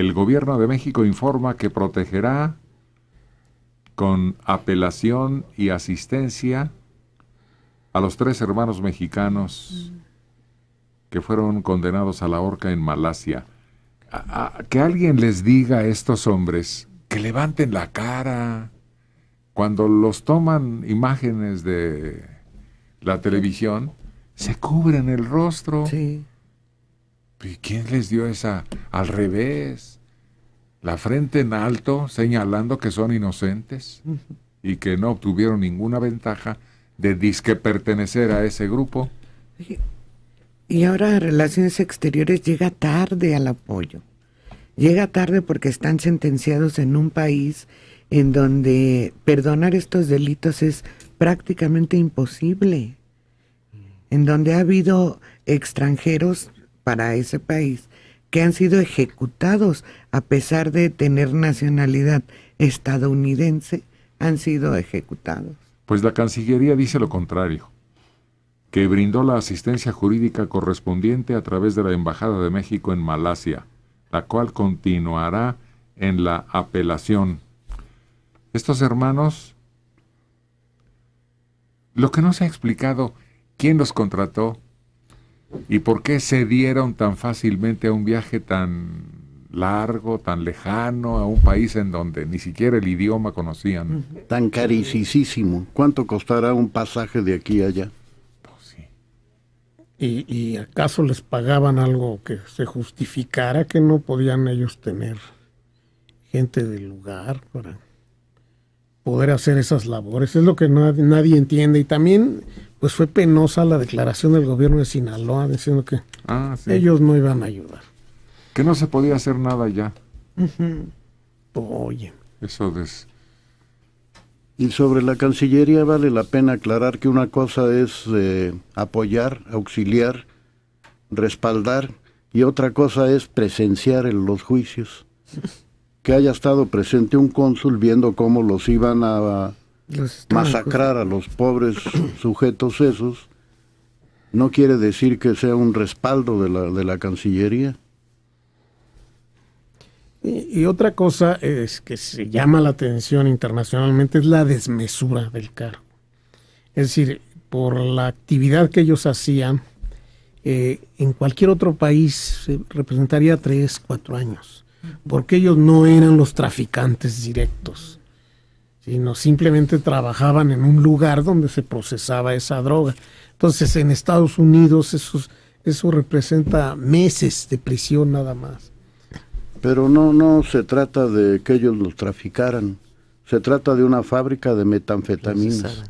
el gobierno de México informa que protegerá con apelación y asistencia a los tres hermanos mexicanos mm. que fueron condenados a la horca en Malasia. que alguien les diga a estos hombres que levanten la cara cuando los toman imágenes de la televisión, se cubren el rostro quién les dio esa? Al revés. La frente en alto, señalando que son inocentes y que no obtuvieron ninguna ventaja de disque pertenecer a ese grupo. y ahora Relaciones Exteriores llega tarde al apoyo. Llega tarde porque están sentenciados en un país en donde perdonar estos delitos es prácticamente imposible. En donde ha habido extranjeros para ese país que han sido ejecutados a pesar de tener nacionalidad estadounidense, han sido ejecutados. Pues la Cancillería dice lo contrario, que brindó la asistencia jurídica correspondiente a través de la Embajada de México en Malasia, la cual continuará en la apelación. Estos hermanos, lo que no se ha explicado, quién los contrató, ¿Y por qué se dieron tan fácilmente a un viaje tan largo, tan lejano, a un país en donde ni siquiera el idioma conocían? Tan carísimo. ¿Cuánto costará un pasaje de aquí a allá? Pues ¿Y, ¿Y, acaso les pagaban algo que se justificara que no podían ellos tener gente del lugar para poder hacer esas labores. Es lo que nadie, entiende. Y también pues fue penosa la declaración del gobierno de Sinaloa diciendo que ah, ellos no iban a ayudar. Que no se podía hacer nada ya. Oye. Eso es. Y sobre la Cancillería vale la pena aclarar que una cosa es eh, apoyar, auxiliar, respaldar y otra cosa es presenciar en los juicios que haya estado presente un cónsul viendo cómo los iban a masacrar a los pobres sujetos esos, no quiere decir que sea un respaldo de la, de la Cancillería. Y, otra cosa es que se llama la atención internacionalmente es la desmesura del cargo. Es decir, por la actividad que ellos hacían, eh, en cualquier otro país se representaría tres, cuatro años porque ellos no eran los traficantes directos, sino simplemente trabajaban en un lugar donde se procesaba esa droga. Entonces en Estados Unidos eso, eso representa meses de prisión nada más. Pero no, no se trata de que ellos los traficaran, se trata de una fábrica de metanfetaminas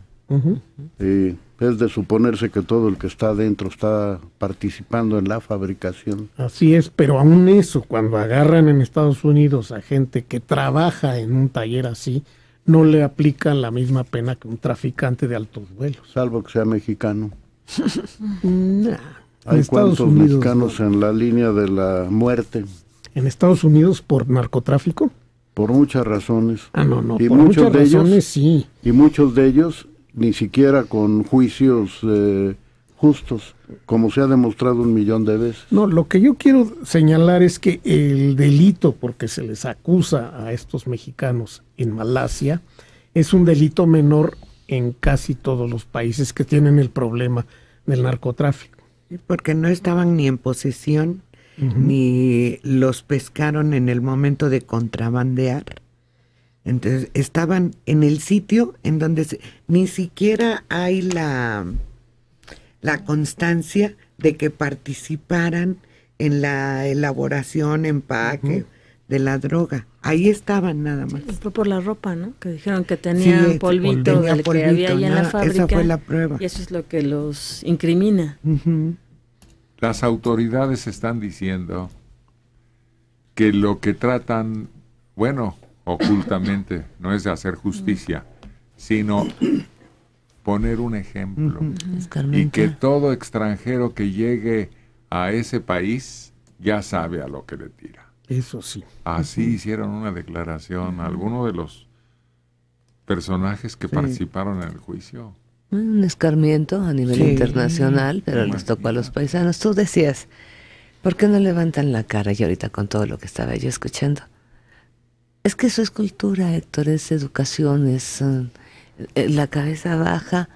es de suponerse que todo el que está adentro está participando en la fabricación. Así es, pero aún eso, cuando agarran en Estados Unidos a gente que trabaja en un taller así, no le aplican la misma pena que un traficante de altos vuelos. Salvo que sea mexicano. Hay cuantos mexicanos en la línea de la muerte. ¿En Estados Unidos por narcotráfico? Por muchas razones. Ah, no, no, y por de ellos, sí. Y muchos de ellos ni siquiera con juicios eh, justos, como se ha demostrado un millón de veces. No, lo que yo quiero señalar es que el delito porque se les acusa a estos mexicanos en Malasia es un delito menor en casi todos los países que tienen el problema del narcotráfico. Porque no estaban ni en posesión, ni los pescaron en el momento de contrabandear entonces estaban en el sitio en donde ni siquiera hay la, la constancia de que participaran en la elaboración, empaque de la droga. Ahí estaban nada más. Fue por la ropa, ¿no? Que dijeron que tenían polvito, tenía del polvito, que había ahí en la fábrica. Esa fue la prueba. Y eso es lo que los incrimina. Las autoridades están diciendo que lo que tratan, bueno, ocultamente, no es de hacer justicia, sino poner un ejemplo. Y que todo extranjero que llegue a ese país ya sabe a lo que le tira. Eso sí. Así hicieron una declaración algunos de los personajes que participaron en el juicio. Un escarmiento a nivel internacional, pero les tocó a los paisanos. Tú decías, ¿por qué no levantan la cara? Y ahorita con todo lo que estaba yo escuchando, es que eso es cultura, Héctor, es educación, es eh, eh, la cabeza baja.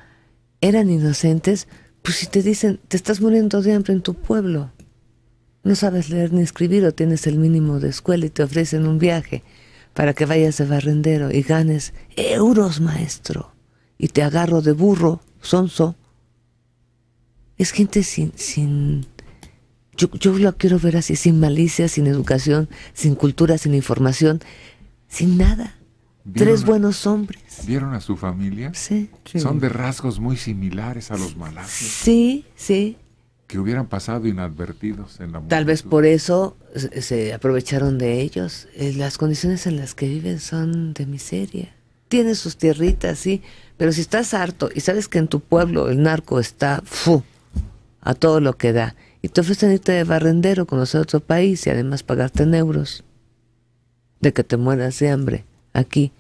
Eran inocentes, pues si te dicen, te estás muriendo de hambre en tu pueblo, no sabes leer ni escribir o tienes el mínimo de escuela y te ofrecen un viaje para que vayas de barrendero y ganes euros, maestro, y te agarro de burro, sonso. Es gente sin... sin yo, yo lo quiero ver así, sin malicia, sin educación, sin cultura, sin información sin nada. Tres buenos hombres. ¿Vieron a su familia? Sí, Son de rasgos muy similares a los malas. Sí, sí. Que hubieran pasado inadvertidos en la muerte. Tal vez por eso se aprovecharon de ellos. Eh, las condiciones en las que viven son de miseria. Tienes sus tierritas, sí, pero si estás harto y sabes que en tu pueblo el narco está fu, a todo lo que da, y te ofrecen irte de barrendero, conocer otro país y además pagarte en euros de que te mueras de hambre aquí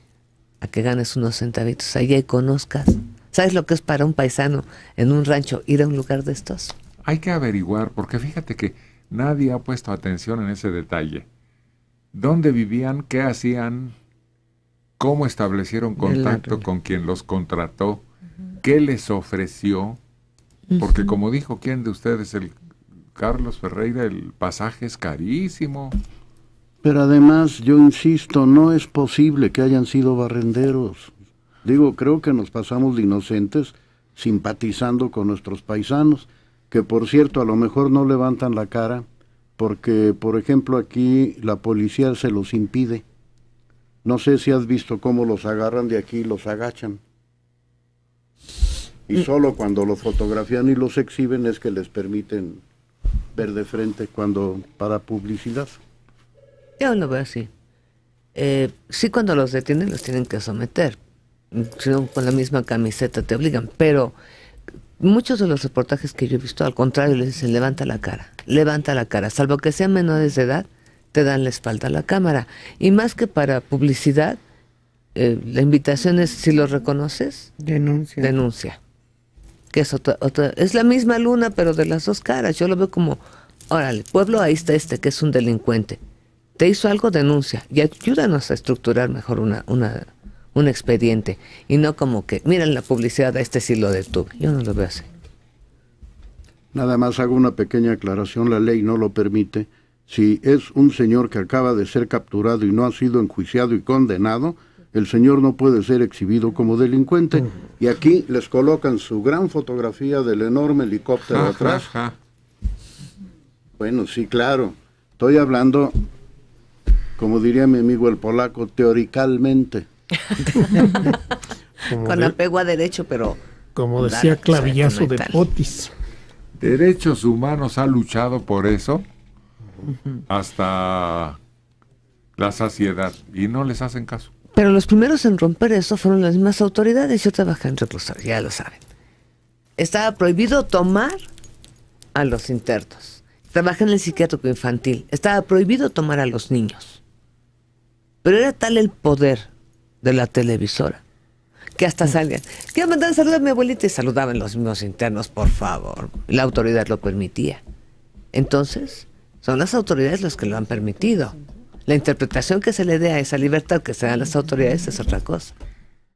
a que ganes unos centavitos allá y conozcas. ¿Sabes lo que es para un paisano en un rancho ir a un lugar de estos? Hay que averiguar, porque fíjate que nadie ha puesto atención en ese detalle. ¿Dónde vivían? ¿Qué hacían? ¿Cómo establecieron contacto con quien los contrató? ¿Qué les ofreció? Porque como dijo quién de ustedes, el Carlos Ferreira, el pasaje es carísimo. Pero además, yo insisto, no es posible que hayan sido barrenderos. Digo, creo que nos pasamos de inocentes simpatizando con nuestros paisanos, que por cierto a lo mejor no levantan la cara porque, por ejemplo, aquí la policía se los impide. No sé si has visto cómo los agarran de aquí y los agachan. Y mm. solo cuando los fotografian y los exhiben es que les permiten ver de frente cuando para publicidad. Yo lo veo así. Eh, sí, cuando los detienen, los tienen que someter. Si no, con la misma camiseta te obligan. Pero muchos de los reportajes que yo he visto, al contrario, les dicen: levanta la cara, levanta la cara. Salvo que sean menores de edad, te dan la espalda a la cámara. Y más que para publicidad, eh, la invitación es: si lo reconoces, denuncia. denuncia. Que es, otra, otra, es la misma luna, pero de las dos caras. Yo lo veo como: órale, pueblo, ahí está este que es un delincuente te hizo algo, denuncia y ayúdanos a estructurar mejor una, un expediente y no como que, miren la publicidad, de este sí lo detuve. Yo no lo veo así. Nada más hago una pequeña aclaración, la ley no lo permite. Si es un señor que acaba de ser capturado y no ha sido enjuiciado y condenado, el señor no puede ser exhibido como delincuente. Y aquí les colocan su gran fotografía del enorme helicóptero atrás. Bueno, sí, claro. Estoy hablando como diría mi amigo el polaco, teóricamente. Con apego a derecho, pero... Como decía Clavillazo de Potis. Derechos Humanos ha luchado por eso hasta la saciedad y no les hacen caso. Pero los primeros en romper eso fueron las mismas autoridades. Yo trabajé en reclusorio, ya lo saben. Estaba prohibido tomar a los internos. Trabajé en el psiquiátrico infantil. Estaba prohibido tomar a los niños. Pero era tal el poder de la televisora que hasta mm. salían. Quiero mandar saludos a mi abuelita y saludaban los mismos internos, por favor. La autoridad lo permitía. Entonces, son las autoridades las que lo han permitido. La interpretación que se le dé a esa libertad que se dan las autoridades es otra cosa.